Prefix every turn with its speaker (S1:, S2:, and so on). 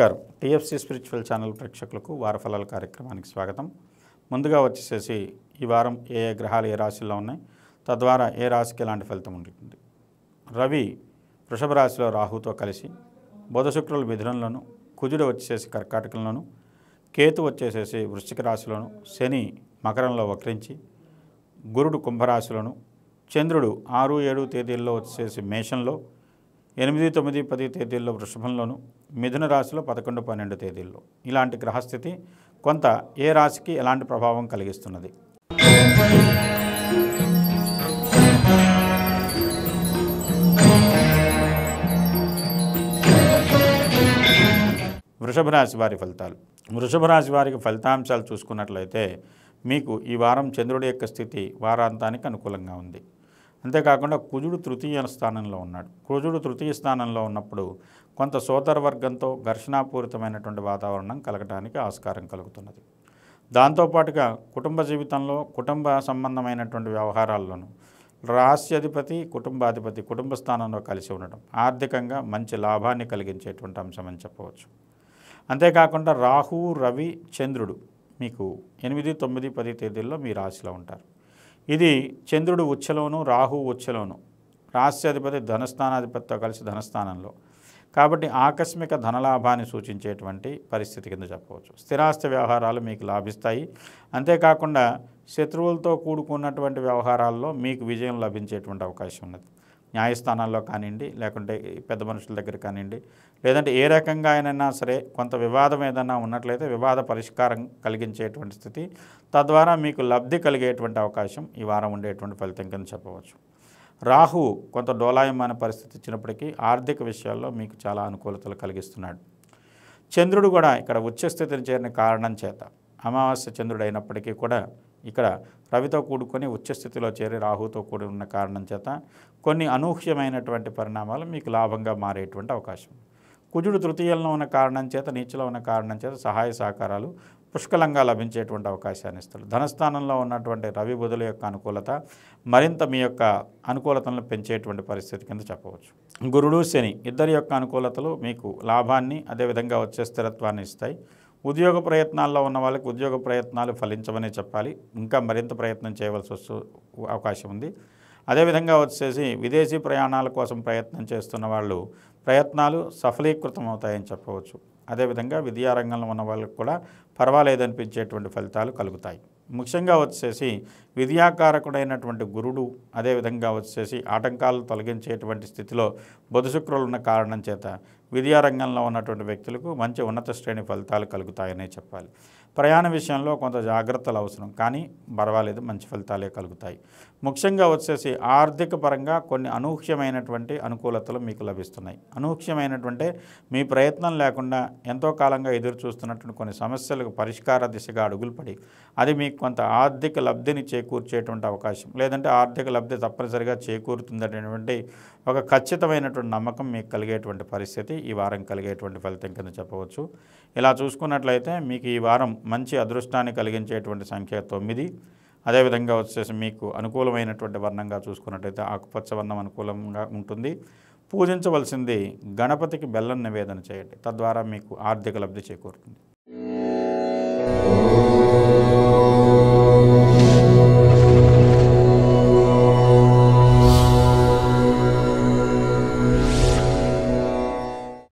S1: నమస్కారం TFC spiritual channel ప్రేక్షకులకు వారఫలాల కార్యక్రమానికి స్వాగతం ముందుగా వచ్చేసేసి ఈ వారం ఏ ఏ గ్రహాలు ఏ రాశిలో ఉన్నాయి తద్వారా ఏ రాశికి ఎలాంటి ఫలితం ఉంటుంది రవి వృషభ రాశిలో రాహుతో కలిసి బుధ శుక్రులు మిథునంలోను కుజుడు వచ్చేసి కర్కాటకంలోను కేతు వచ్చేసేసి వృశ్చిక రాశిలోను శని మకరంలో వక్రించి గురుడు కుంభరాశిలోను చంద్రుడు ఆరు ఏడు తేదీల్లో వచ్చేసి మేషంలో ఎనిమిది తొమ్మిది పది తేదీల్లో వృషభంలోను మిథున రాశిలో పదకొండు పన్నెండు తేదీల్లో ఇలాంటి గ్రహస్థితి కొంత ఏ రాశికి ఎలాంటి ప్రభావం కలిగిస్తున్నది వృషభ రాశి వారి ఫలితాలు వృషభ రాశి వారికి ఫలితాంశాలు చూసుకున్నట్లయితే మీకు ఈ వారం చంద్రుడి యొక్క స్థితి వారాంతానికి అనుకూలంగా ఉంది అంతేకాకుండా కుజుడు తృతీయ స్థానంలో ఉన్నాడు కుజుడు తృతీయ స్థానంలో ఉన్నప్పుడు కొంత సోదరవర్గంతో ఘర్షణాపూరితమైనటువంటి వాతావరణం కలగడానికి ఆస్కారం కలుగుతున్నది దాంతోపాటుగా కుటుంబ జీవితంలో కుటుంబ సంబంధమైనటువంటి వ్యవహారాల్లోనూ రహస్యాధిపతి కుటుంబాధిపతి కుటుంబ స్థానంలో కలిసి ఉండటం ఆర్థికంగా మంచి లాభాన్ని కలిగించేటువంటి అంశం అని చెప్పవచ్చు అంతేకాకుండా రాహు రవి చంద్రుడు మీకు ఎనిమిది తొమ్మిది పది తేదీల్లో మీ రాశిలో ఉంటారు ఇది చంద్రుడు ఉచ్చలోను రాహు ఉచ్చలోను రాష్ట్రాధిపతి ధనస్థానాధిపతితో కలిసి ధనస్థానంలో కాబట్టి ఆకస్మిక ధనలాభాన్ని సూచించేటువంటి పరిస్థితి కింద చెప్పవచ్చు స్థిరాస్తి వ్యవహారాలు మీకు లాభిస్తాయి అంతేకాకుండా శత్రువులతో కూడుకున్నటువంటి వ్యవహారాల్లో మీకు విజయం లభించేటువంటి అవకాశం ఉన్నది న్యాయస్థానాల్లో కానివ్వండి లేకుంటే పెద్ద మనుషుల దగ్గర కానివ్వండి లేదంటే ఏ రకంగా అయినా సరే కొంత వివాదం ఏదైనా ఉన్నట్లయితే వివాద పరిష్కారం కలిగించేటువంటి స్థితి తద్వారా మీకు లబ్ధి కలిగేటువంటి అవకాశం ఈ వారం ఉండేటువంటి ఫలితం కింద చెప్పవచ్చు రాహు కొంత డోలాయమైన పరిస్థితి ఇచ్చినప్పటికీ ఆర్థిక విషయాల్లో మీకు చాలా అనుకూలతలు కలిగిస్తున్నాడు చంద్రుడు కూడా ఇక్కడ ఉచ్చస్థితిని చేరిన కారణం చేత అమావాస్య చంద్రుడు అయినప్పటికీ కూడా ఇక్కడ రవితో కూడుకొని ఉచ్చస్థితిలో చేరి రాహుతో కూడి ఉన్న కారణం చేత కొన్ని అనూహ్యమైనటువంటి పరిణామాలు మీకు లాభంగా మారేటువంటి అవకాశం కుజుడు తృతీయంలో ఉన్న కారణం చేత నీచలో ఉన్న కారణం చేత సహాయ సహకారాలు పుష్కలంగా లభించేటువంటి అవకాశాన్ని ఇస్తాడు ధనస్థానంలో ఉన్నటువంటి రవి బుధుల యొక్క అనుకూలత మరింత మీ యొక్క అనుకూలతలను పెంచేటువంటి పరిస్థితి కింద చెప్పవచ్చు గురుడు శని ఇద్దరి యొక్క అనుకూలతలు మీకు లాభాన్ని అదేవిధంగా వచ్చే స్థిరత్వాన్ని ఇస్తాయి ఉద్యోగ ప్రయత్నాల్లో ఉన్న వాళ్ళకి ఉద్యోగ ప్రయత్నాలు ఫలించమనే చెప్పాలి ఇంకా మరింత ప్రయత్నం చేయవలసి వస్తూ అవకాశం ఉంది అదేవిధంగా వచ్చేసి విదేశీ ప్రయాణాల కోసం ప్రయత్నం చేస్తున్న వాళ్ళు ప్రయత్నాలు సఫలీకృతం అవుతాయని చెప్పవచ్చు అదేవిధంగా విద్యారంగంలో ఉన్న వాళ్ళకు కూడా పర్వాలేదనిపించేటువంటి ఫలితాలు కలుగుతాయి ముఖ్యంగా వచ్చేసి విద్యాకారకుడైనటువంటి గురుడు అదేవిధంగా వచ్చేసి ఆటంకాలను తొలగించేటువంటి స్థితిలో బుధశుక్రులు ఉన్న కారణం చేత విద్యారంగంలో ఉన్నటువంటి వ్యక్తులకు మంచి ఉన్నత శ్రేణి ఫలితాలు కలుగుతాయనే చెప్పాలి ప్రయాణ విషయంలో కొంత జాగ్రత్తలు అవసరం కానీ పర్వాలేదు మంచి ఫలితాలే కలుగుతాయి ముఖ్యంగా వచ్చేసి ఆర్థిక పరంగా కొన్ని అనూహ్యమైనటువంటి అనుకూలతలు మీకు లభిస్తున్నాయి అనూహ్యమైనటువంటి మీ ప్రయత్నం లేకుండా ఎంతో కాలంగా ఎదురు చూస్తున్నటువంటి కొన్ని సమస్యలకు పరిష్కార దిశగా అడుగులు పడి అది మీకు కొంత ఆర్థిక లబ్ధిని చేకూర్చేటువంటి అవకాశం లేదంటే ఆర్థిక లబ్ధి తప్పనిసరిగా చేకూరుతుందనేటువంటి ఒక ఖచ్చితమైనటువంటి నమ్మకం మీకు కలిగేటువంటి పరిస్థితి ఈ వారం కలిగేటువంటి ఫలితం కింద చెప్పవచ్చు ఇలా చూసుకున్నట్లయితే మీకు ఈ వారం మంచి అదృష్టాన్ని కలిగించేటువంటి సంఖ్య తొమ్మిది అదేవిధంగా వచ్చేసి మీకు అనుకూలమైనటువంటి వర్ణంగా చూసుకున్నట్టయితే ఆకుపచ్చ వర్ణం అనుకూలంగా ఉంటుంది పూజించవలసింది గణపతికి బెల్లం నివేదన చేయండి తద్వారా మీకు ఆర్థిక లబ్ధి చేకూరుతుంది